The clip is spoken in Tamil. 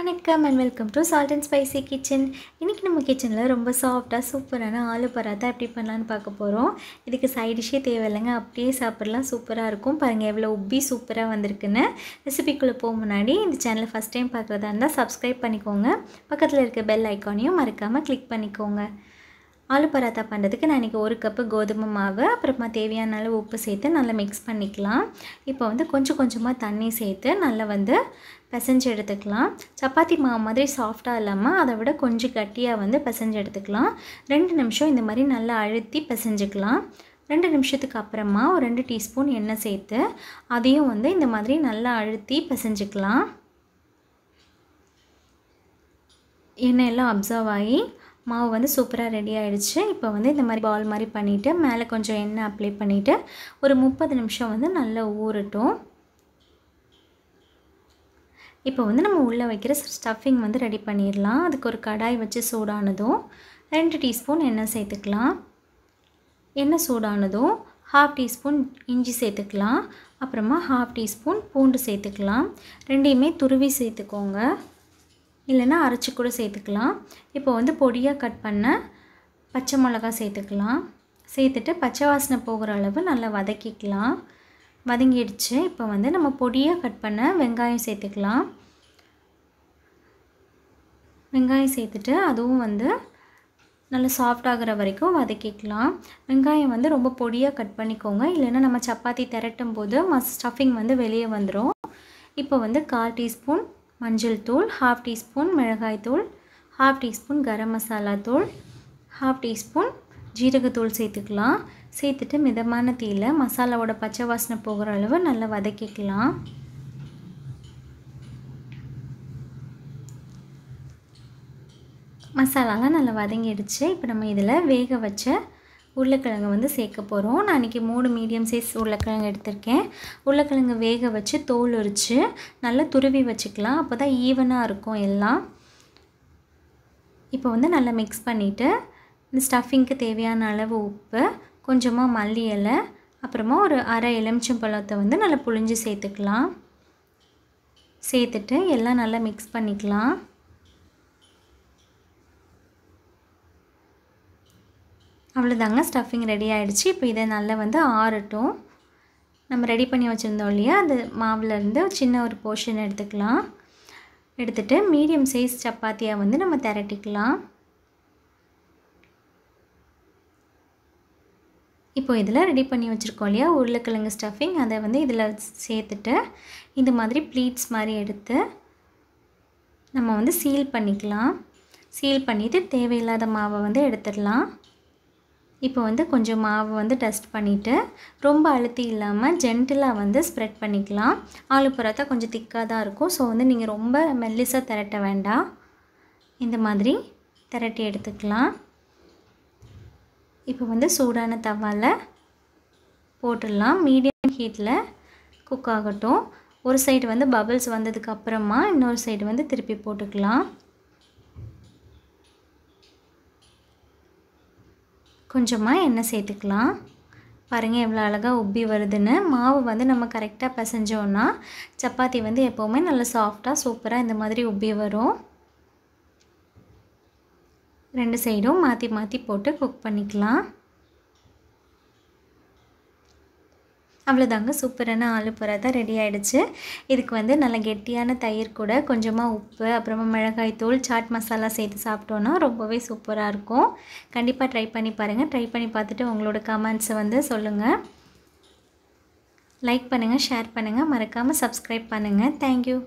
வணக்கம் and welcome to salt and spicy kitchen இன்றைக்கி நம்ம கிச்சனில் ரொம்ப சாஃப்டாக சூப்பரான ஆலு பராத்தா எப்படி பண்ணலான்னு பார்க்க போகிறோம் இதுக்கு சைட் டிஷ்ஷே தேவையில்லைங்க அப்படியே சாப்பிட்லாம் சூப்பராக இருக்கும் பாருங்கள் எவ்வளோ உப்பி சூப்பராக வந்திருக்குன்னு ரெசிபிக்குள்ளே போக முன்னாடி இந்த சேனலை ஃபஸ்ட் டைம் பார்க்குறதா இருந்தால் சப்ஸ்கிரைப் பண்ணிக்கோங்க பக்கத்தில் இருக்க பெல் ஐக்கானையும் மறக்காமல் கிளிக் பண்ணிக்கோங்க ஆலு பராத்தா பண்ணுறதுக்கு நான் இன்றைக்கி ஒரு கப்பு கோதுமை மாவு அப்புறமா தேவையான அளவு உப்பு சேர்த்து நல்லா மிக்ஸ் பண்ணிக்கலாம் இப்போ வந்து கொஞ்சம் கொஞ்சமாக தண்ணி சேர்த்து நல்லா வந்து பிசைஞ்சு எடுத்துக்கலாம் சப்பாத்தி மாவு மாதிரி சாஃப்டாக இல்லாமல் அதை விட கொஞ்சம் கட்டியாக வந்து பிசைஞ்சு எடுத்துக்கலாம் ரெண்டு நிமிஷம் இந்த மாதிரி நல்லா அழுத்தி பிசைஞ்சுக்கலாம் ரெண்டு நிமிஷத்துக்கு அப்புறமா ஒரு ரெண்டு டீஸ்பூன் எண்ணெய் சேர்த்து அதையும் வந்து இந்த மாதிரி நல்லா அழுத்தி பிசைஞ்சுக்கலாம் எண்ணெய் எல்லாம் அப்சர்வ் ஆகி மாவு வந்து சூப்பராக ரெடி ஆகிடுச்சு இப்போ வந்து இந்த மாதிரி பால் மாதிரி பண்ணிவிட்டு மேலே கொஞ்சம் எண்ணெய் அப்ளை பண்ணிவிட்டு ஒரு முப்பது நிமிஷம் வந்து நல்லா ஊறட்டும் இப்போ வந்து நம்ம உள்ளே வைக்கிற ஸ்டஃபிங் வந்து ரெடி பண்ணிடலாம் அதுக்கு ஒரு கடாய் வச்சு சூடானதும் ரெண்டு டீஸ்பூன் எண்ணெய் சேர்த்துக்கலாம் எண்ணெய் சூடானதும் ஹாஃப் டீஸ்பூன் இஞ்சி சேர்த்துக்கலாம் அப்புறமா ஹாஃப் டீஸ்பூன் பூண்டு சேர்த்துக்கலாம் ரெண்டையுமே துருவி சேர்த்துக்கோங்க இல்லைன்னா அரைச்சி கூட சேர்த்துக்கலாம் இப்போ வந்து பொடியாக கட் பண்ண பச்சை மிளகா சேர்த்துக்கலாம் சேர்த்துட்டு பச்சை வாசனை போகிற அளவு நல்லா வதக்கிக்கலாம் வதங்கிடுச்சு இப்போ வந்து நம்ம பொடியாக கட் பண்ண வெங்காயம் சேர்த்துக்கலாம் வெங்காயம் சேர்த்துட்டு அதுவும் வந்து நல்லா சாஃப்டாகிற வரைக்கும் வதக்கிக்கலாம் வெங்காயம் வந்து ரொம்ப பொடியாக கட் பண்ணிக்கோங்க இல்லைன்னா நம்ம சப்பாத்தி திரட்டும் போது ஸ்டஃபிங் வந்து வெளியே வந்துடும் இப்போ வந்து கால் டீஸ்பூன் மஞ்சள் தூள் ஹாஃப் டீஸ்பூன் மிளகாய் தூள் ஹாஃப் டீஸ்பூன் கரம் மசாலா தூள் ஹாஃப் டீஸ்பூன் ஜீரகத்தூள் சேர்த்துக்கலாம் சேர்த்துட்டு மிதமான தீயில் மசாலாவோட பச்சை வாசனை போகிற அளவு நல்லா வதக்கிக்கலாம் மசாலாலாம் நல்லா வதங்கிடுச்சு இப்போ நம்ம இதில் வேக வச்ச உருளைக்கிழங்கு வந்து சேர்க்க போகிறோம் நான் இன்றைக்கி மூணு மீடியம் சைஸ் உருளைக்கிழங்கு எடுத்திருக்கேன் உருளைக்கிழங்கு வேக வச்சு தோல் உரித்து நல்லா துருவி வச்சுக்கலாம் அப்போ தான் ஈவனாக இருக்கும் எல்லாம் இப்போ வந்து நல்லா மிக்ஸ் பண்ணிவிட்டு இந்த ஸ்டஃபிங்க்கு தேவையான அளவு உப்பு கொஞ்சமாக மல்லி இலை அப்புறமா ஒரு அரை எலுமிச்சம் பழத்தை வந்து நல்லா புழிஞ்சு சேர்த்துக்கலாம் சேர்த்துட்டு எல்லாம் நல்லா மிக்ஸ் பண்ணிக்கலாம் அவ்வளோதாங்க ஸ்டஃபிங் ரெடி ஆகிடுச்சு இப்போ இதை நல்லா வந்து ஆறட்டும் நம்ம ரெடி பண்ணி வச்சுருந்தோம் இல்லையா அந்த மாவுலேருந்து சின்ன ஒரு போர்ஷன் எடுத்துக்கலாம் எடுத்துகிட்டு மீடியம் சைஸ் சப்பாத்தியாக வந்து நம்ம திரட்டிக்கலாம் இப்போ இதில் ரெடி பண்ணி வச்சுருக்கோம் இல்லையா உருளைக்கிழங்கு ஸ்டஃபிங் அதை வந்து இதில் சேர்த்துட்டு இந்த மாதிரி ப்ளீட்ஸ் மாதிரி எடுத்து நம்ம வந்து சீல் பண்ணிக்கலாம் சீல் பண்ணிவிட்டு தேவையில்லாத மாவை வந்து எடுத்துடலாம் இப்போ வந்து கொஞ்சம் மாவு வந்து டஸ்ட் பண்ணிவிட்டு ரொம்ப அழுத்தி இல்லாமல் ஜென்டிலாக வந்து ஸ்ப்ரெட் பண்ணிக்கலாம் ஆலு பரோட்டா கொஞ்சம் திக்காக தான் இருக்கும் ஸோ வந்து நீங்கள் ரொம்ப மெல்லிஸாக திரட்ட வேண்டாம் இந்த மாதிரி திரட்டி எடுத்துக்கலாம் இப்போ வந்து சூடான தவாவில் போட்டுடலாம் மீடியம் ஹீட்டில் குக் ஆகட்டும் ஒரு சைடு வந்து பபுள்ஸ் வந்ததுக்கு அப்புறமா இன்னொரு சைடு வந்து திருப்பி போட்டுக்கலாம் கொஞ்சமாக எண்ணெய் சேர்த்துக்கலாம் பாருங்கள் எவ்வளோ அழகாக உப்பி வருதுன்னு மாவு வந்து நம்ம கரெக்டாக பசைஞ்சோன்னா சப்பாத்தி வந்து எப்போவுமே நல்லா சாஃப்டாக சூப்பராக இந்த மாதிரி உப்பி வரும் ரெண்டு சைடும் மாற்றி மாற்றி போட்டு குக் பண்ணிக்கலாம் அவ்வளோதாங்க சூப்பரான ஆலு பரோட்டா ரெடி ஆகிடுச்சு இதுக்கு வந்து நல்ல கெட்டியான தயிர் கூட கொஞ்சமாக உப்பு அப்புறமா மிளகாய் தூள் சாட் மசாலா சேர்த்து சாப்பிட்டோன்னா ரொம்பவே சூப்பராக இருக்கும் கண்டிப்பாக ட்ரை பண்ணி பாருங்கள் ட்ரை பண்ணி பார்த்துட்டு உங்களோட கமெண்ட்ஸை வந்து சொல்லுங்கள் லைக் பண்ணுங்கள் ஷேர் பண்ணுங்கள் மறக்காமல் சப்ஸ்கிரைப் பண்ணுங்கள் தேங்க்யூ